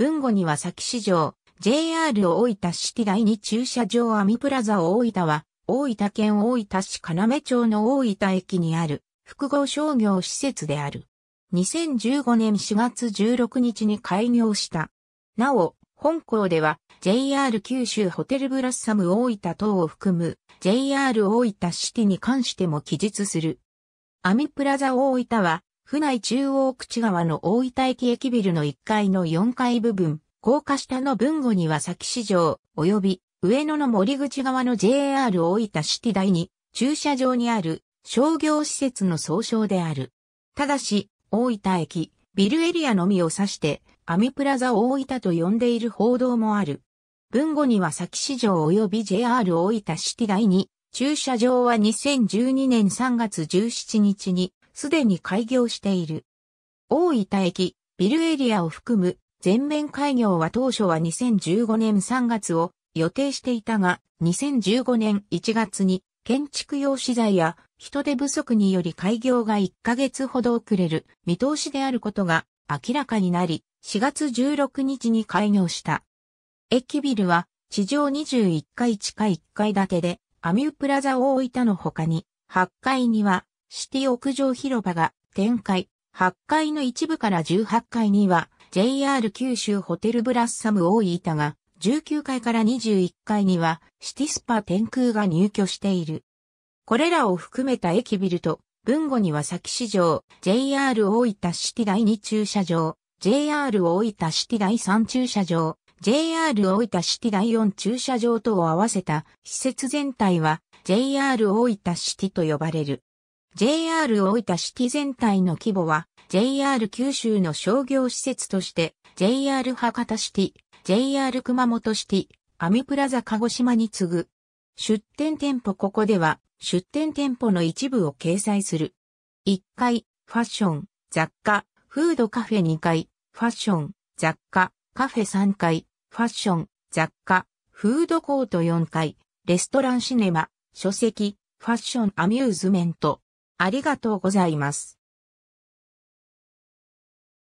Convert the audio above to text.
文後には先市場、JR 大分市ティ第二駐車場アミプラザ大分は、大分県大分市要町の大分駅にある複合商業施設である。2015年4月16日に開業した。なお、本校では JR 九州ホテルブラッサム大分等を含む JR 大分シティに関しても記述する。アミプラザ大分は府内中央口側の大分駅駅ビルの1階の4階部分、高架下の文後には先市場、及び上野の森口側の JR 大分市ティ第に駐車場にある商業施設の総称である。ただし、大分駅、ビルエリアのみを指して、アミプラザ大分と呼んでいる報道もある。文後には先市場及び JR 大分市ティ第に駐車場は2012年3月17日にすでに開業している。大分駅、ビルエリアを含む全面開業は当初は2015年3月を予定していたが、2015年1月に建築用資材や人手不足により開業が1ヶ月ほど遅れる見通しであることが明らかになり、4月16日に開業した。駅ビルは地上21階地下1階建てで、アミュプラザ大分の他に、8階にはシティ屋上広場が展開。8階の一部から18階には JR 九州ホテルブラッサム大板が19階から21階にはシティスパ天空が入居している。これらを含めた駅ビルと文後には先市場、JR 大分シティ第2駐車場、JR 大分シティ第3駐車場、JR 大分シティ第4駐車場とを合わせた施設全体は JR 大分シティと呼ばれる。JR 大分ィ全体の規模は JR 九州の商業施設として JR 博多シティ、JR 熊本シティ、アミプラザ鹿児島に次ぐ。出店店舗ここでは出店店舗の一部を掲載する。1階、ファッション、雑貨、フードカフェ2階、ファッション、雑貨、カフェ3階、ファッション、雑貨、フードコート4階、レストランシネマ、書籍、ファッションアミューズメント、ありがとうございます。